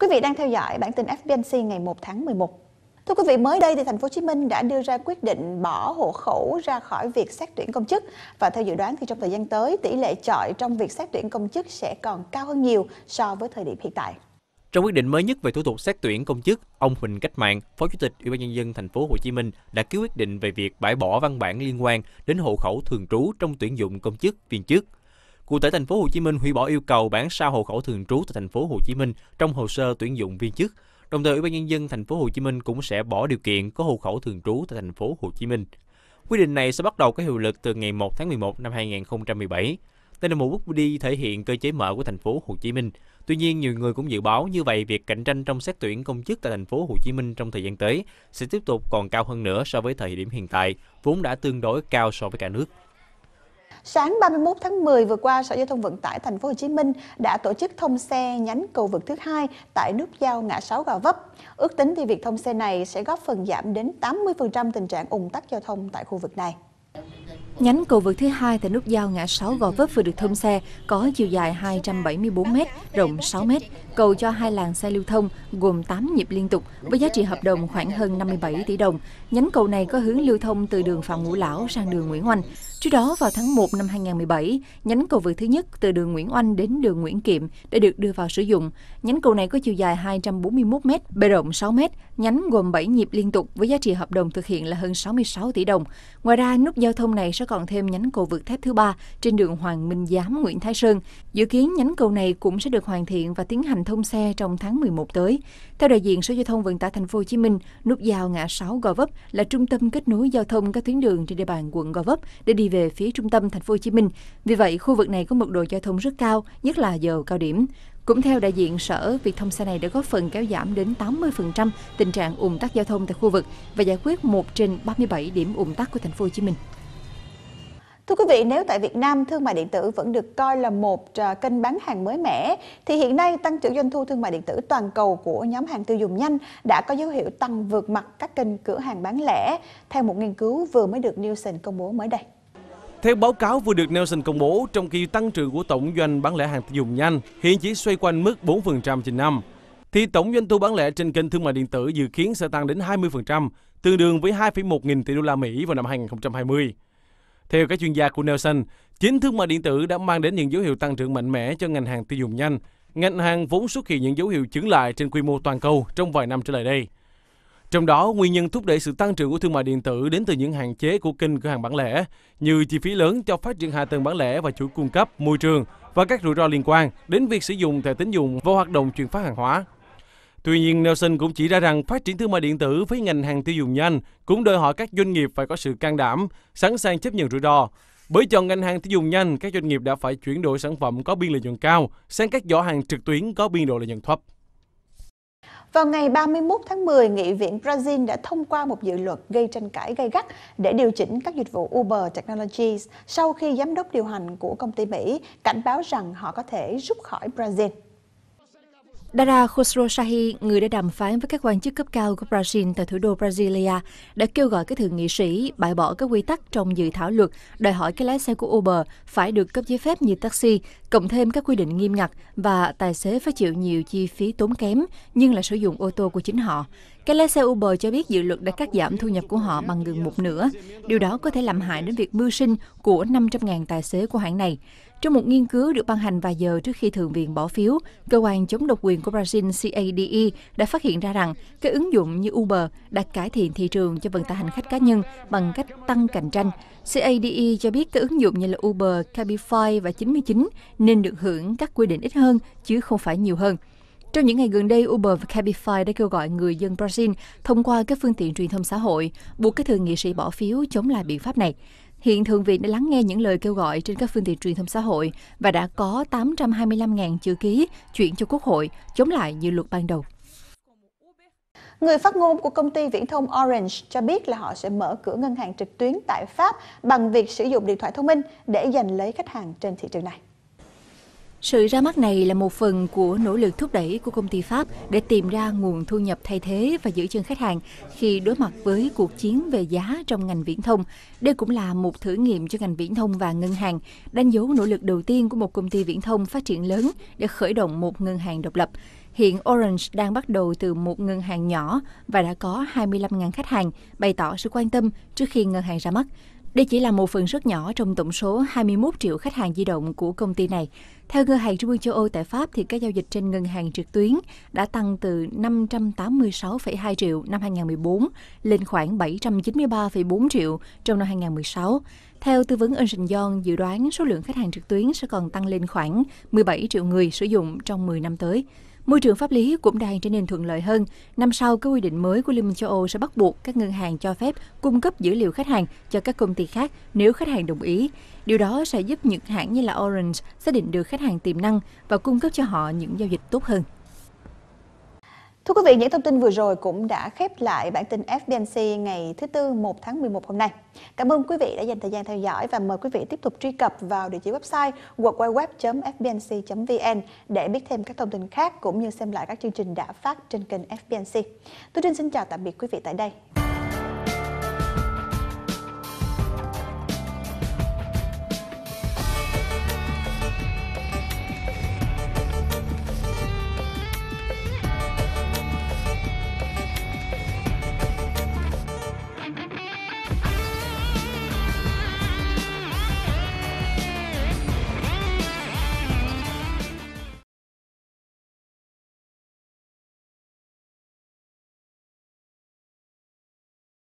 Quý vị đang theo dõi bản tin FBNC ngày 1 tháng 11. Thưa quý vị, mới đây thì thành phố Hồ Chí Minh đã đưa ra quyết định bỏ hộ khẩu ra khỏi việc xét tuyển công chức và theo dự đoán thì trong thời gian tới tỷ lệ chọi trong việc xét tuyển công chức sẽ còn cao hơn nhiều so với thời điểm hiện tại. Trong quyết định mới nhất về thủ tục xét tuyển công chức, ông Huỳnh Cách Mạng, Phó Chủ tịch Ủy ban nhân dân thành phố Hồ Chí Minh đã ký quyết định về việc bãi bỏ văn bản liên quan đến hộ khẩu thường trú trong tuyển dụng công chức viên chức. Cụ thể, thành phố Hồ Chí Minh hủy bỏ yêu cầu bản sao hộ khẩu thường trú tại thành phố Hồ Chí Minh trong hồ sơ tuyển dụng viên chức. Đồng thời, Ủy ban nhân dân thành phố Hồ Chí Minh cũng sẽ bỏ điều kiện có hộ khẩu thường trú tại thành phố Hồ Chí Minh. Quy định này sẽ bắt đầu có hiệu lực từ ngày 1 tháng 11 năm 2017. Đây là một bước đi thể hiện cơ chế mở của thành phố Hồ Chí Minh. Tuy nhiên, nhiều người cũng dự báo như vậy việc cạnh tranh trong xét tuyển công chức tại thành phố Hồ Chí Minh trong thời gian tới sẽ tiếp tục còn cao hơn nữa so với thời điểm hiện tại, vốn đã tương đối cao so với cả nước. Sáng 31 tháng 10 vừa qua, Sở Giao thông Vận tải Thành phố Hồ Chí Minh đã tổ chức thông xe nhánh cầu vượt thứ hai tại nút giao ngã 6 Gò Vấp. Ước tính thì việc thông xe này sẽ góp phần giảm đến 80% tình trạng ủng tắc giao thông tại khu vực này. Nhánh cầu vượt thứ hai tại nút giao ngã 6 Gò Vấp vừa được thông xe có chiều dài 274m, rộng 6m, cầu cho hai làn xe lưu thông gồm 8 nhịp liên tục với giá trị hợp đồng khoảng hơn 57 tỷ đồng. Nhánh cầu này có hướng lưu thông từ đường Phạm Ngũ Lão sang đường Nguyễn Oanh. Trước đó vào tháng 1 năm 2017, nhánh cầu vượt thứ nhất từ đường Nguyễn Oanh đến đường Nguyễn Kiệm đã được đưa vào sử dụng. Nhánh cầu này có chiều dài 241 m, bề rộng 6 m, nhánh gồm 7 nhịp liên tục với giá trị hợp đồng thực hiện là hơn 66 tỷ đồng. Ngoài ra, nút giao thông này sẽ còn thêm nhánh cầu vượt thép thứ ba trên đường Hoàng Minh Giám Nguyễn Thái Sơn. Dự kiến nhánh cầu này cũng sẽ được hoàn thiện và tiến hành thông xe trong tháng 11 tới. Theo đại diện Sở Giao thông Vận tải Thành phố Hồ Chí Minh, nút giao ngã 6 Gò Vấp là trung tâm kết nối giao thông các tuyến đường trên địa bàn quận Gò Vấp để đi về phía trung tâm Thành phố Hồ Chí Minh. Vì vậy, khu vực này có mật độ giao thông rất cao, nhất là giờ cao điểm. Cũng theo đại diện sở, việc thông xe này đã góp phần kéo giảm đến 80% tình trạng ùn tắc giao thông tại khu vực và giải quyết 1 trên 37 điểm ùn tắc của thành phố Hồ Chí Minh. Thưa quý vị, nếu tại Việt Nam thương mại điện tử vẫn được coi là một à, kênh bán hàng mới mẻ, thì hiện nay tăng trưởng doanh thu thương mại điện tử toàn cầu của nhóm hàng tiêu dùng nhanh đã có dấu hiệu tăng vượt mặt các kênh cửa hàng bán lẻ, theo một nghiên cứu vừa mới được Nielsen công bố mới đây. Theo báo cáo vừa được Nielsen công bố, trong khi tăng trưởng của tổng doanh bán lẻ hàng tiêu dùng nhanh hiện chỉ xoay quanh mức 4% trên năm, thì tổng doanh thu bán lẻ trên kênh thương mại điện tử dự kiến sẽ tăng đến 20%, tương đương với 2,1 nghìn tỷ đô la Mỹ vào năm 2020. Theo các chuyên gia của Nelson, chính thương mại điện tử đã mang đến những dấu hiệu tăng trưởng mạnh mẽ cho ngành hàng tiêu dùng nhanh. Ngành hàng vốn xuất hiện những dấu hiệu chứng lại trên quy mô toàn cầu trong vài năm trở lại đây. Trong đó, nguyên nhân thúc đẩy sự tăng trưởng của thương mại điện tử đến từ những hạn chế của kênh cửa hàng bán lẻ, như chi phí lớn cho phát triển hạ tầng bán lẻ và chuỗi cung cấp, môi trường và các rủi ro liên quan đến việc sử dụng thẻ tín dụng vào hoạt động chuyển phát hàng hóa. Tuy nhiên, Nelson cũng chỉ ra rằng phát triển thương mại điện tử với ngành hàng tiêu dùng nhanh cũng đòi hỏi các doanh nghiệp phải có sự can đảm, sẵn sàng chấp nhận rủi ro. Bởi chọn ngành hàng tiêu dùng nhanh, các doanh nghiệp đã phải chuyển đổi sản phẩm có biên lợi nhuận cao sang các giỏ hàng trực tuyến có biên độ lợi nhuận thấp. Vào ngày 31 tháng 10, Nghị viện Brazil đã thông qua một dự luật gây tranh cãi gay gắt để điều chỉnh các dịch vụ Uber Technologies sau khi giám đốc điều hành của công ty Mỹ cảnh báo rằng họ có thể rút khỏi Brazil. Dara Khosrow Shahi, người đã đàm phán với các quan chức cấp cao của Brazil tại thủ đô Brasilia, đã kêu gọi các thượng nghị sĩ bãi bỏ các quy tắc trong dự thảo luật đòi hỏi cái lái xe của Uber phải được cấp giấy phép như taxi, cộng thêm các quy định nghiêm ngặt và tài xế phải chịu nhiều chi phí tốn kém nhưng lại sử dụng ô tô của chính họ. Các lái xe Uber cho biết dự luật đã cắt giảm thu nhập của họ bằng gần một nửa. Điều đó có thể làm hại đến việc mưu sinh của 500.000 tài xế của hãng này. Trong một nghiên cứu được ban hành vài giờ trước khi Thượng viện bỏ phiếu, cơ quan chống độc quyền của Brazil CADE đã phát hiện ra rằng các ứng dụng như Uber đã cải thiện thị trường cho vận tải hành khách cá nhân bằng cách tăng cạnh tranh. CADE cho biết các ứng dụng như là Uber, Cabify và 99 nên được hưởng các quy định ít hơn chứ không phải nhiều hơn. Trong những ngày gần đây, Uber và Cabify đã kêu gọi người dân Brazil thông qua các phương tiện truyền thông xã hội buộc các thượng nghị sĩ bỏ phiếu chống lại biện pháp này. Hiện Thượng viện đã lắng nghe những lời kêu gọi trên các phương tiện truyền thông xã hội và đã có 825.000 chữ ký chuyển cho Quốc hội chống lại dự luật ban đầu. Người phát ngôn của công ty viễn thông Orange cho biết là họ sẽ mở cửa ngân hàng trực tuyến tại Pháp bằng việc sử dụng điện thoại thông minh để giành lấy khách hàng trên thị trường này. Sự ra mắt này là một phần của nỗ lực thúc đẩy của công ty Pháp để tìm ra nguồn thu nhập thay thế và giữ chân khách hàng khi đối mặt với cuộc chiến về giá trong ngành viễn thông. Đây cũng là một thử nghiệm cho ngành viễn thông và ngân hàng, đánh dấu nỗ lực đầu tiên của một công ty viễn thông phát triển lớn để khởi động một ngân hàng độc lập. Hiện Orange đang bắt đầu từ một ngân hàng nhỏ và đã có 25.000 khách hàng bày tỏ sự quan tâm trước khi ngân hàng ra mắt. Đây chỉ là một phần rất nhỏ trong tổng số 21 triệu khách hàng di động của công ty này. Theo Ngân hàng Trung ương châu Âu tại Pháp, thì các giao dịch trên ngân hàng trực tuyến đã tăng từ 586,2 triệu năm 2014 lên khoảng 793,4 triệu trong năm 2016. Theo tư vấn Ernst Young, dự đoán số lượng khách hàng trực tuyến sẽ còn tăng lên khoảng 17 triệu người sử dụng trong 10 năm tới. Môi trường pháp lý cũng đang trở nên thuận lợi hơn. Năm sau, các quy định mới của Liên minh châu Âu sẽ bắt buộc các ngân hàng cho phép cung cấp dữ liệu khách hàng cho các công ty khác nếu khách hàng đồng ý. Điều đó sẽ giúp những hãng như là Orange xác định được khách hàng tiềm năng và cung cấp cho họ những giao dịch tốt hơn. Thưa quý vị, những thông tin vừa rồi cũng đã khép lại bản tin FBNC ngày thứ Tư 1 tháng 11 hôm nay. Cảm ơn quý vị đã dành thời gian theo dõi và mời quý vị tiếp tục truy cập vào địa chỉ website www.fbnc.vn để biết thêm các thông tin khác cũng như xem lại các chương trình đã phát trên kênh FBNC. Tôi xin chào tạm biệt quý vị tại đây.